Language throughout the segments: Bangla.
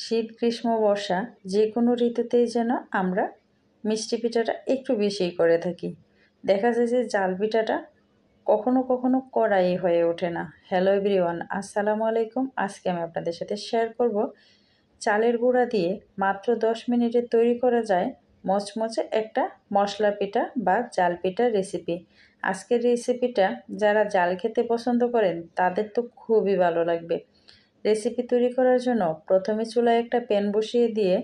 শীত গ্রীষ্ম বর্ষা যে কোনো ঋতুতেই যেন আমরা মিষ্টি পিঠাটা একটু বেশিই করে থাকি দেখা যায় যে জাল পিঠাটা কখনো কখনো কড়াই হয়ে ওঠে না হ্যালো এভরিওয়ান আসসালামু আলাইকুম আজকে আমি আপনাদের সাথে শেয়ার করব চালের গুঁড়া দিয়ে মাত্র দশ মিনিটে তৈরি করা যায় মচমচে একটা মশলা পিঠা বা জাল পিঠার রেসিপি আজকের রেসিপিটা যারা জাল খেতে পছন্দ করেন তাদের তো খুবই ভালো লাগবে রেসিপি তৈরি করার জন্য প্রথমে চুলায় একটা প্যান বসিয়ে দিয়ে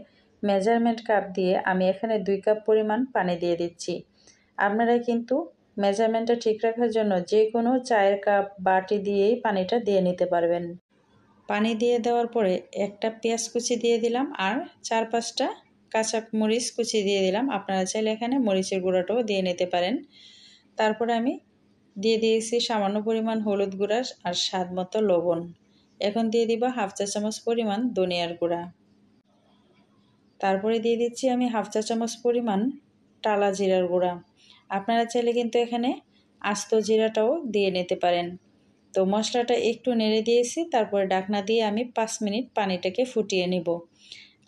মেজারমেন্ট কাপ দিয়ে আমি এখানে দুই কাপ পরিমাণ পানি দিয়ে দিচ্ছি আপনারা কিন্তু মেজারমেন্টটা ঠিক রাখার জন্য যে কোনো চায়ের কাপ বাটি দিয়েই পানিটা দিয়ে নিতে পারবেন পানি দিয়ে দেওয়ার পরে একটা পেঁয়াজ কুচি দিয়ে দিলাম আর চার পাঁচটা কাঁচা মরিচ কুচি দিয়ে দিলাম আপনারা চাইলে এখানে মরিচের গুঁড়াটাও দিয়ে নিতে পারেন তারপরে আমি দিয়ে দিয়েছি সামান্য পরিমাণ হলুদ গুঁড়া আর স্বাদ মতো লবণ এখন দিয়ে দিব হাফ চা চামচ পরিমাণ ধনিয়ার গুঁড়া তারপরে দিয়ে দিচ্ছি আমি হাফ চা চামচ পরিমাণ টালা জিরার গুঁড়া আপনারা চাইলে কিন্তু এখানে আস্ত জিরাটাও দিয়ে নিতে পারেন তো মশলাটা একটু নেড়ে দিয়েছি তারপরে ডাকনা দিয়ে আমি পাঁচ মিনিট পানিটাকে ফুটিয়ে নেব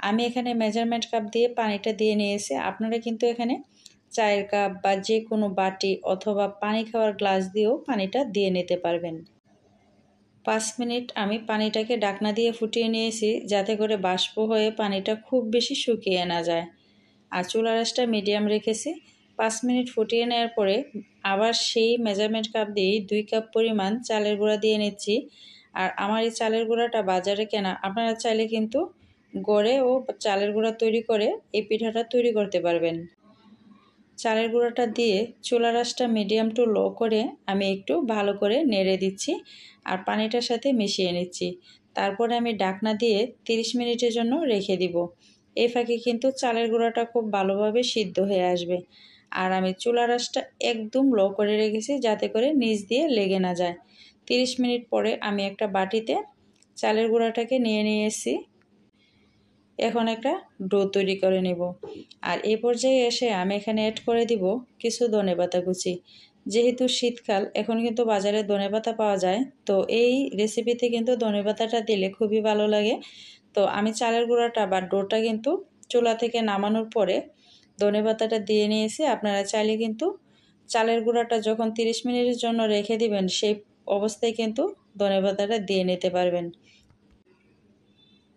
আমি এখানে মেজারমেন্ট কাপ দিয়ে পানিটা দিয়ে নিয়েছি আপনারা কিন্তু এখানে চায়ের কাপ বা যে কোনো বাটি অথবা পানি খাওয়ার গ্লাস দিয়েও পানিটা দিয়ে নিতে পারবেন পাঁচ মিনিট আমি পানিটাকে ডাকনা দিয়ে ফুটিয়ে নিয়েছি যাতে করে বাষ্প হয়ে পানিটা খুব বেশি শুকিয়ে না যায় আর চুলা রাসটা মিডিয়াম রেখেছি পাঁচ মিনিট ফুটিয়ে নেওয়ার পরে আবার সেই মেজারমেন্ট কাপ দিয়ে দুই কাপ পরিমাণ চালের গুঁড়া দিয়ে নিচ্ছি আর আমার এই চালের গুঁড়াটা বাজারে কেনা আপনারা চাইলে কিন্তু গড়ে ও চালের গুঁড়া তৈরি করে এই পিঠাটা তৈরি করতে পারবেন চালের গুঁড়োটা দিয়ে চুলা রাসটা মিডিয়াম টু লো করে আমি একটু ভালো করে নেড়ে দিচ্ছি আর পানিটার সাথে মিশিয়ে নিচ্ছি তারপরে আমি ডাকনা দিয়ে 30 মিনিটের জন্য রেখে দিব এ ফাঁকে কিন্তু চালের গুঁড়াটা খুব ভালোভাবে সিদ্ধ হয়ে আসবে আর আমি চুলা রাসটা একদম লো করে রেখেছি যাতে করে নিচ দিয়ে লেগে না যায় 30 মিনিট পরে আমি একটা বাটিতে চালের গুঁড়াটাকে নিয়ে নিয়ে এসেছি এখন একটা ডো তৈরি করে নেব আর এ পর্যায়ে এসে আমি এখানে অ্যাড করে দিব কিছু ধনে পাতা কুচি যেহেতু শীতকাল এখন কিন্তু বাজারে ধনে পাতা পাওয়া যায় তো এই রেসিপিতে কিন্তু ধনে পাতাটা দিলে খুবই ভালো লাগে তো আমি চালের গুঁড়াটা বা ডোটা কিন্তু চুলা থেকে নামানোর পরে ধনে পাতাটা দিয়ে নিয়েছি আপনারা চাইলে কিন্তু চালের গুঁড়াটা যখন 30 মিনিটের জন্য রেখে দিবেন সেই অবস্থায় কিন্তু ধনে পাতাটা দিয়ে নিতে পারবেন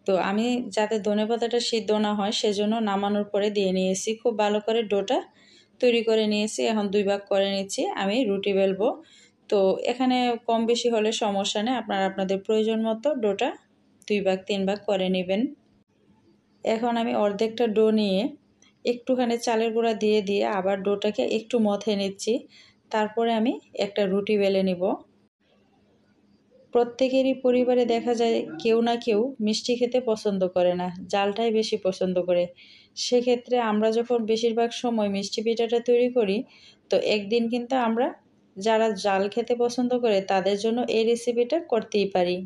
তো আমি যাতে ধনে পাতাটা সিদ্ধ না হয় সেজন্য নামানোর পরে দিয়ে নিয়েছি খুব ভালো করে ডোটা তৈরি করে নিয়েছি এখন দুই ভাগ করে নিচ্ছি আমি রুটি বেলবো তো এখানে কম বেশি হলে সমস্যা নেই আপনারা আপনাদের প্রয়োজন মতো ডোটা দুই ভাগ তিন ভাগ করে নেবেন এখন আমি অর্ধেকটা ডো নিয়ে একটুখানি চালের গুঁড়া দিয়ে দিয়ে আবার ডোটাকে একটু মথে নিচ্ছি তারপরে আমি একটা রুটি বেলে নিব প্রত্যেকেরই পরিবারে দেখা যায় কেউ না কেউ মিষ্টি খেতে পছন্দ করে না জালটাই বেশি পছন্দ করে সেক্ষেত্রে আমরা যখন বেশিরভাগ সময় মিষ্টি পিঠাটা তৈরি করি তো একদিন কিন্তু আমরা যারা জাল খেতে পছন্দ করে তাদের জন্য এই রেসিপিটা করতেই পারি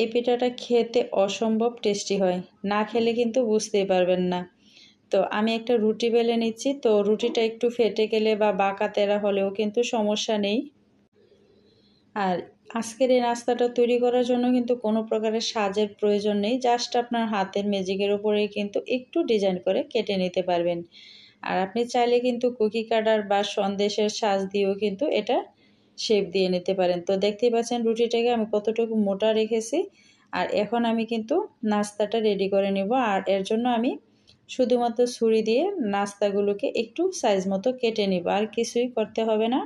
এই পিঠাটা খেতে অসম্ভব টেস্টি হয় না খেলে কিন্তু বুঝতেই পারবেন না তো আমি একটা রুটি বেলে নিচ্ছি তো রুটিটা একটু ফেটে গেলে বা বাঁকা তেরা হলেও কিন্তু সমস্যা নেই আর আজকের এই নাস্তাটা তৈরি করার জন্য কিন্তু কোনো প্রকারের সাজের প্রয়োজন নেই জাস্ট আপনার হাতের মেজিকের উপরেই কিন্তু একটু ডিজাইন করে কেটে নিতে পারবেন আর আপনি চাইলে কিন্তু কুকি কাটার বা সন্দেশের সাজ দিয়েও কিন্তু এটা শেপ দিয়ে নিতে পারেন তো দেখতেই পাচ্ছেন রুটিটাকে আমি কতটুকু মোটা রেখেছি আর এখন আমি কিন্তু নাস্তাটা রেডি করে নিব আর এর জন্য আমি শুধুমাত্র ছুরি দিয়ে নাস্তাগুলোকে একটু সাইজ মতো কেটে নিব আর কিছুই করতে হবে না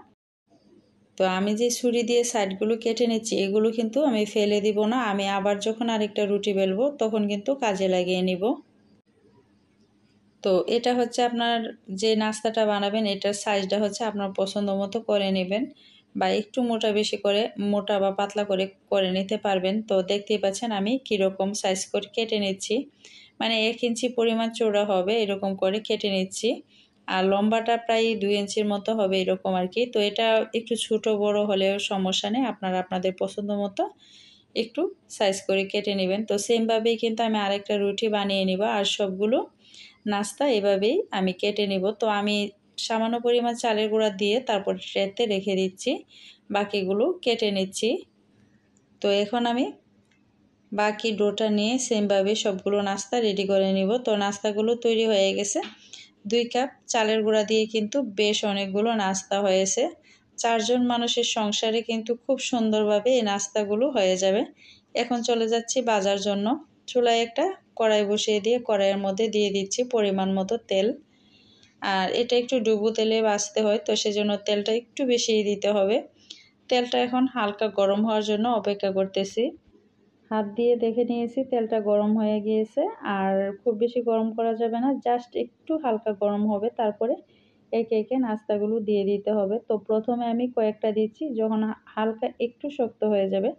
তো আমি যে ছুরি দিয়ে সাইডগুলো কেটে নিচ্ছি এগুলো কিন্তু আমি ফেলে দিব না আমি আবার যখন আরেকটা রুটি বেলবো তখন কিন্তু কাজে লাগিয়ে নিব তো এটা হচ্ছে আপনার যে নাস্তাটা বানাবেন এটার সাইজটা হচ্ছে আপনার পছন্দ মতো করে নেবেন বা একটু মোটা বেশি করে মোটা বা পাতলা করে করে নিতে পারবেন তো দেখতেই পাচ্ছেন আমি কীরকম সাইজ করে কেটে নিচ্ছি মানে এক ইঞ্চি পরিমাণ চোড়া হবে এরকম করে কেটে নিচ্ছি আর লম্বাটা প্রায় দুই ইঞ্চির মতো হবে এরকম আর কি তো এটা একটু ছোট বড় হলেও সমস্যা নেই আপনারা আপনাদের পছন্দ মতো একটু সাইজ করে কেটে নেবেন তো সেমভাবেই কিন্তু আমি আরেকটা রুটি বানিয়ে নিব আর সবগুলো নাস্তা এভাবেই আমি কেটে নিব তো আমি সামান্য পরিমাণ চালের গুঁড়া দিয়ে তারপর ট্রেতে রেখে দিচ্ছি বাকিগুলো কেটে নিচ্ছি তো এখন আমি বাকি ডোটা নিয়ে সেমভাবে সবগুলো নাস্তা রেডি করে নিব তো নাস্তাগুলো তৈরি হয়ে গেছে দুই কাপ চালের গুঁড়া দিয়ে কিন্তু বেশ অনেকগুলো নাস্তা হয়েছে চারজন মানুষের সংসারে কিন্তু খুব সুন্দরভাবে এই নাস্তাগুলো হয়ে যাবে এখন চলে যাচ্ছি বাজার জন্য চুলায় একটা কড়াই বসিয়ে দিয়ে কড়াইয়ের মধ্যে দিয়ে দিচ্ছি পরিমাণ মতো তেল আর এটা একটু ডুবু তেলে বাঁচতে হয় তো সেজন্য তেলটা একটু বেশিই দিতে হবে তেলটা এখন হালকা গরম হওয়ার জন্য অপেক্ষা করতেছি হাত দিয়ে দেখে নিয়েছি তেলটা গরম হয়ে গিয়েছে আর খুব বেশি গরম করা যাবে না জাস্ট একটু হালকা গরম হবে তারপরে একে একে নাস্তাগুলো দিয়ে দিতে হবে তো প্রথমে আমি কয়েকটা দিচ্ছি যখন হালকা একটু শক্ত হয়ে যাবে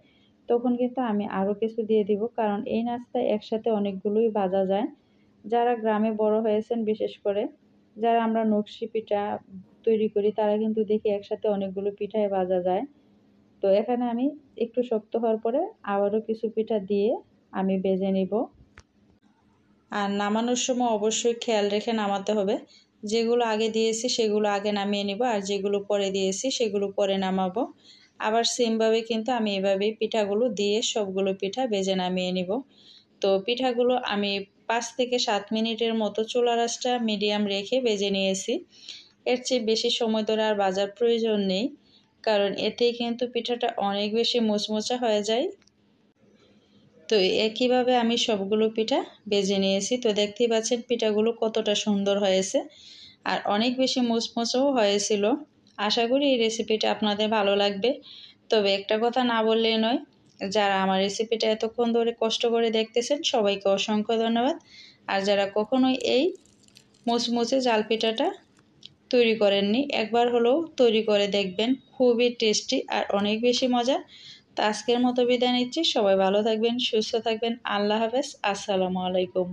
তখন কিন্তু আমি আরও কিছু দিয়ে দিব কারণ এই নাস্তা একসাথে অনেকগুলোই বাজা যায় যারা গ্রামে বড় হয়েছেন বিশেষ করে যারা আমরা নকশি পিঠা তৈরি করি তারা কিন্তু দেখি একসাথে অনেকগুলো পিঠায় বাজা যায় তো এখানে আমি একটু শক্ত হওয়ার পরে আবারও কিছু পিঠা দিয়ে আমি বেজে নিব আর নামানোর সময় অবশ্যই খেয়াল রেখে নামাতে হবে যেগুলো আগে দিয়েছি সেগুলো আগে নামিয়ে নিব আর যেগুলো পরে দিয়েছি সেগুলো পরে নামাবো আবার সেমভাবে কিন্তু আমি এভাবেই পিঠাগুলো দিয়ে সবগুলো পিঠা বেজে নামিয়ে নিব তো পিঠাগুলো আমি পাঁচ থেকে সাত মিনিটের মতো চুলা রাসটা মিডিয়াম রেখে বেজে নিয়েছি এর চেয়ে বেশি সময় ধরে আর বাজার প্রয়োজন নেই কারণ এতে কিন্তু পিঠাটা অনেক বেশি মোচমোচা হয়ে যায় তো একইভাবে আমি সবগুলো পিঠা বেজে নিয়েছি তো দেখতেই পাচ্ছেন পিঠাগুলো কতটা সুন্দর হয়েছে আর অনেক বেশি মোচমোচাও হয়েছিল আশা করি এই রেসিপিটা আপনাদের ভালো লাগবে তবে একটা কথা না বললে নয় যারা আমার রেসিপিটা এতক্ষণ ধরে কষ্ট করে দেখতেছেন সবাইকে অসংখ্য ধন্যবাদ আর যারা কখনোই এই মোচমোচে জাল পিঠাটা তৈরি করেননি একবার হলেও তৈরি করে দেখবেন খুবই টেস্টি আর অনেক বেশি মজা তো আজকের মতো বিদায় নিচ্ছি সবাই ভালো থাকবেন সুস্থ থাকবেন আল্লাহ হাফেজ আসসালামু আলাইকুম